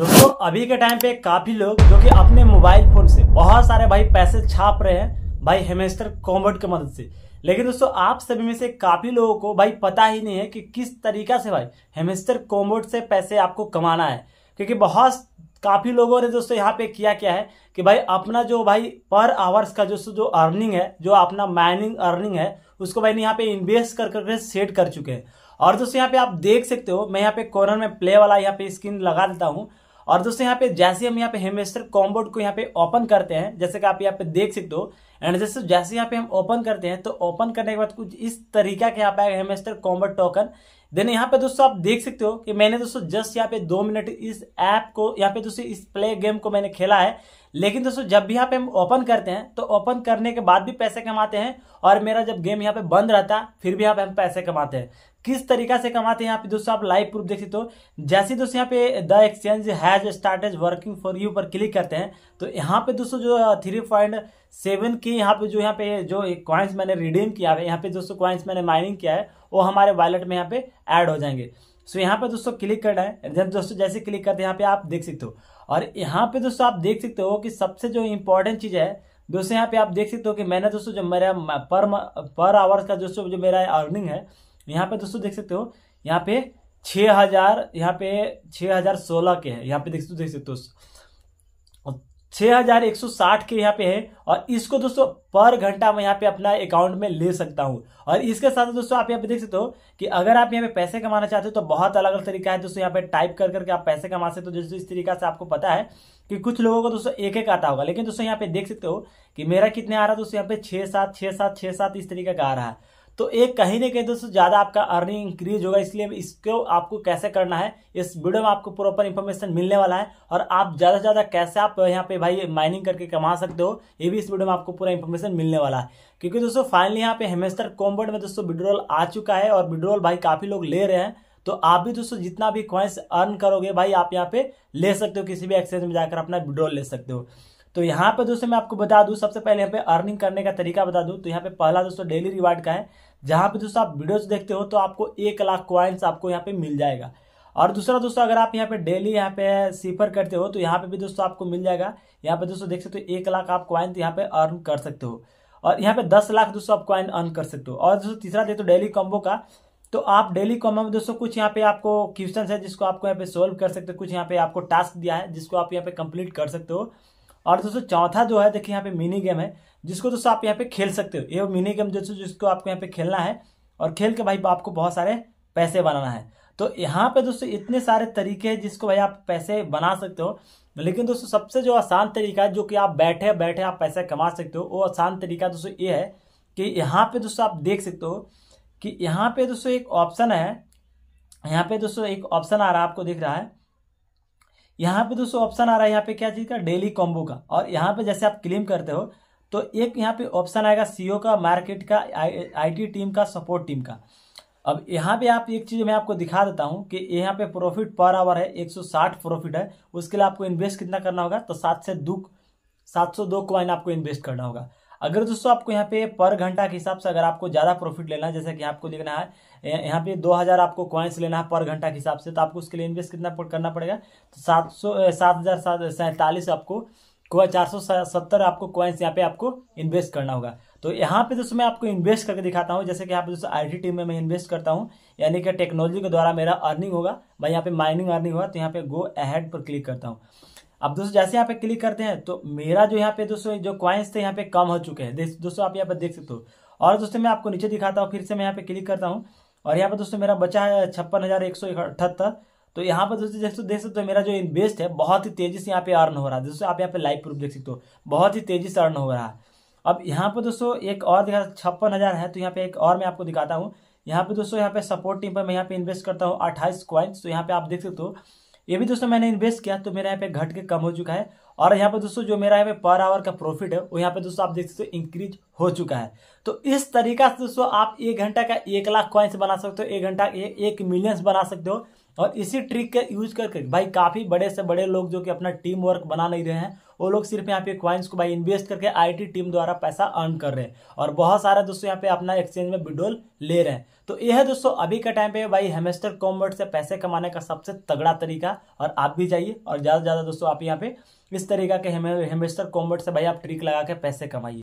दोस्तों अभी के टाइम पे काफी लोग जो कि अपने मोबाइल फोन से बहुत सारे भाई पैसे छाप रहे हैं भाई हेमेस्टर कॉम्बर्ट की मदद से लेकिन दोस्तों आप सभी में से काफी लोगों को भाई पता ही नहीं है कि किस तरीका से भाई हेमेस्टर कॉम्बर्ट से पैसे आपको कमाना है क्योंकि बहुत काफी लोगों ने दोस्तों यहाँ पे किया क्या है कि भाई अपना जो भाई पर आवर्स का जो जो अर्निंग है जो अपना माइनिंग अर्निंग है उसको भाई यहाँ पे इन्वेस्ट कर करके सेट कर चुके हैं और दोस्तों यहाँ पे आप देख सकते हो मैं यहाँ पे कॉर्नर में प्ले वाला यहाँ पे स्क्रीन लगा देता हूँ और दोस्तों यहाँ पे जैसे हम यहाँ पे हेमेस्टर कॉम्बोर्ड को यहाँ पे ओपन करते हैं जैसे कि आप यहाँ पे देख सकते हो एंड जैसे जैसे यहाँ पे हम ओपन करते हैं तो ओपन करने के बाद कुछ इस तरीका के यहाँ पे हेमेस्टर कॉम्बोर्ड टोकन देन यहाँ पे दोस्तों आप देख सकते हो कि मैंने दोस्तों जस्ट यहाँ पे दो मिनट इस ऐप को यहाँ पे दोस्तों इस प्ले गेम को मैंने खेला है लेकिन दोस्तों जब भी यहाँ पे हम ओपन करते हैं तो ओपन करने के बाद भी पैसे कमाते हैं और मेरा जब गेम यहाँ पे बंद रहता है फिर भी यहाँ पे हम पैसे कमाते हैं किस तरीका से कमाते हैं यहाँ पे दोस्तों आप लाइव प्रूफ देख सकते हो जैसे दोस्तों यहाँ पे the exchange has started working for you पर क्लिक करते हैं तो यहाँ पे दोस्तों जो थ्री पॉइंट सेवन की यहाँ पे जो यहाँ पे जो कॉइन्स मैंने रिडीम किया है यहाँ पे दोस्तों कॉइन्स मैंने माइनिंग किया है वो हमारे वॉलेट में यहाँ पे एड हो जाएंगे सो यहाँ पे दोस्तों क्लिक करना है जब दोस्तों जैसे क्लिक करते हैं यहाँ पे आप देख सकते हो और यहाँ पे दोस्तों आप देख सकते हो कि सबसे जो इम्पोर्टेंट चीज़ है दोस्तों यहाँ पे आप देख सकते हो कि मैंने दोस्तों जो मेरा पर पर आवर्स का दोस्तों जो मेरा अर्निंग है यहाँ पे दोस्तों देख सकते हो यहाँ पे छः हजार यहाँ पे छः हजार सोलह के है यहाँ पे देख देख सकते हो छः हजार एक सौ साठ के यहाँ पे है और इसको दोस्तों पर घंटा मैं यहाँ पे अपना अकाउंट में ले सकता हूँ और इसके साथ दोस्तों आप यहाँ पे देख सकते हो कि अगर आप यहाँ पे पैसे कमाना चाहते हो तो बहुत अलग अलग तरीका है दोस्तों यहाँ पे टाइप कर करके आप पैसे कमा सकते हो जैसे इस तरीका से आपको पता है कि कुछ लोगों को दोस्तों एक एक आता होगा लेकिन दोस्तों यहाँ पे देख सकते हो कि मेरा कितने आ रहा है दोस्तों यहाँ पे छह सात छह सात छह सात इस तरीके का आ रहा है तो एक कहीं ना कहीं दोस्तों ज़्यादा आपका अर्निंग इंक्रीज होगा इसलिए इसको आपको कैसे करना है इस वीडियो में आपको प्रॉपर इन्फॉर्मेशन मिलने वाला है और आप ज़्यादा से ज़्यादा कैसे आप यहाँ पे भाई माइनिंग करके कमा सकते हो ये भी इस वीडियो में आपको पूरा इन्फॉर्मेशन मिलने वाला है क्योंकि दोस्तों फाइनली यहाँ पे हेमेस्टर कॉम्बोर्ड में दोस्तों विड्रॉल आ चुका है और विड्रॉल भाई काफ़ी लोग ले रहे हैं तो आप भी दोस्तों जितना भी क्वाइंस अर्न करोगे भाई आप यहाँ पे ले सकते हो किसी भी एक्सचेंज में जाकर अपना विड्रॉल ले सकते हो तो यहाँ पे दोस्तों मैं आपको बता दूँ सबसे पहले यहाँ पे अर्निंग करने का तरीका बता दूँ तो यहाँ पे पहला दोस्तों डेली रिवार्ड का है जहाँ पे दोस्तों आप वीडियोस देखते हो तो आपको एक लाख क्वाइंस आपको यहाँ पे मिल जाएगा और दूसरा दोस्तों अगर आप यहाँ पे डेली यहाँ पे सीफर करते हो तो यहाँ पे भी दोस्तों आपको मिल जाएगा यहाँ पे दोस्तों देख सकते हो एक लाख आप क्वाइंस यहाँ पे अर्न कर सकते हो और यहाँ पे दस लाख दोस्तों आप क्वाइन अर्न कर सकते हो और दोस्तों तीसरा देखते हो डेली कॉम्बो का तो आप डेली कॉम्बो में दोस्तों कुछ यहाँ पे आपको क्वेश्चन है जिसको आपको यहाँ पे सोल्व कर सकते हो कुछ यहाँ पे आपको टास्क दिया है जिसको आप यहाँ पे कंप्लीट कर सकते हो और दोस्तों चौथा जो है देखिए यहाँ पे मिनी गेम है जिसको दोस्तों आप यहाँ पे खेल सकते हो ये मिनी गेम दोस्तों जिसको आपको यहाँ पे खेलना है और खेल के भाई आपको बहुत सारे पैसे बनाना है तो यहाँ पे दोस्तों इतने सारे तरीके हैं जिसको भाई आप पैसे बना सकते हो लेकिन दोस्तों सबसे जो आसान तरीका है जो कि आप बैठे बैठे आप पैसा कमा सकते हो वो आसान तरीका दोस्तों ये है कि यहाँ पे दोस्तों आप देख सकते हो कि यहाँ पे दोस्तों एक ऑप्शन है यहाँ पे दोस्तों एक ऑप्शन आ रहा है आपको दिख रहा है यहाँ पे दोस्तों ऑप्शन आ रहा है यहाँ पे क्या चीज़ का डेली कॉम्बो का और यहाँ पे जैसे आप क्लेम करते हो तो एक यहाँ पे ऑप्शन आएगा सीओ e का मार्केट का आईटी टीम का सपोर्ट टीम का अब यहाँ पे आप एक चीज़ मैं आपको दिखा देता हूँ कि यहाँ पे प्रॉफिट पर आवर है 160 प्रॉफिट है उसके लिए आपको इन्वेस्ट कितना करना होगा तो सात से दो सात सौ दो क्वाइन आपको इन्वेस्ट करना होगा अगर दोस्तों आपको यहाँ पे पर घंटा के हिसाब से अगर आपको ज़्यादा प्रॉफिट लेना है जैसे कि आपको देखना है यहाँ पे 2000 आपको क्वाइंस लेना है पर घंटा के हिसाब से तो आपको उसके लिए इन्वेस्ट कितना करना पड़ेगा तो सात सौ सात हज़ार सैंतालीस आपको चार सौ सत्तर आपको कॉइन्स यहाँ पे आपको इन्वेस्ट करना होगा तो यहाँ पे दोस्तों मैं आपको इन्वेस्ट करके दिखाता हूँ जैसे कि यहाँ पे दोस्तों आई टीम में मैं इन्वेस्ट करता हूँ यानी कि टेक्नोलॉजी के द्वारा मेरा अर्निंग होगा भाई यहाँ पे माइनिंग अर्निंग होगा तो यहाँ पे गो अहेड पर क्लिक करता हूँ अब दोस्तों जैसे यहाँ पे क्लिक करते हैं तो मेरा जो यहाँ पे दोस्तों जो क्वाइंस थे यहाँ पे कम हो चुके हैं दोस्तों आप यहाँ पे देख सकते हो और दोस्तों मैं आपको नीचे दिखाता हूँ फिर से मैं यहाँ पे क्लिक करता हूँ और यहाँ पे दोस्तों मेरा बचा है छप्पन हजार एक सौ अठहत्तर तो यहाँ पर दोस्तों देख सकते देख सकते हो मेरा जो इन्वेस्ट है बहुत ही तेजी से यहाँ पे अर्न हो रहा है दोस्तों आप यहाँ पे लाइव प्रूफ देख सकते हो बहुत ही तेजी से अर्न हो रहा है अब यहाँ पर दोस्तों एक और दिखा छप्पन हज़ार है तो यहाँ पे एक और मैं आपको दिखाता हूँ यहाँ पे दोस्तों यहाँ पे सपोर्ट टीम पर मैं यहाँ पे इन्वेस्ट करता हूँ अट्ठाईस क्वाइंस तो यहाँ पे आप देख सकते हो ये भी दोस्तों मैंने इन्वेस्ट किया तो मेरा यहाँ पे घट के कम हो चुका है और यहाँ पे दोस्तों जो मेरा यहाँ पे पर आवर का प्रॉफिट है वो यहाँ पे दोस्तों आप देख सकते हो इंक्रीज हो चुका है तो इस तरीका से दोस्तों आप एक घंटा का एक लाख क्वाइंस बना सकते हो एक घंटा एक मिलियंस बना सकते हो और इसी ट्रिक का यूज करके भाई काफ़ी बड़े से बड़े लोग जो कि अपना टीम वर्क बना नहीं रहे हैं वो लोग सिर्फ यहाँ पे क्वाइंस को भाई इन्वेस्ट करके आईटी टीम द्वारा पैसा अर्न कर रहे हैं और बहुत सारे दोस्तों यहाँ पे अपना एक्सचेंज में विडोल ले रहे हैं तो यह है दोस्तों अभी के टाइम पे भाई हेमेस्टर कॉमवर्ट से पैसे कमाने का सबसे तगड़ा तरीका और आप भी जाइए और ज़्यादा से ज़्यादा दोस्तों आप यहाँ पे इस तरीका के हेमेस्टर कॉमवर्ट से भाई आप ट्रिक लगा के पैसे कमाइए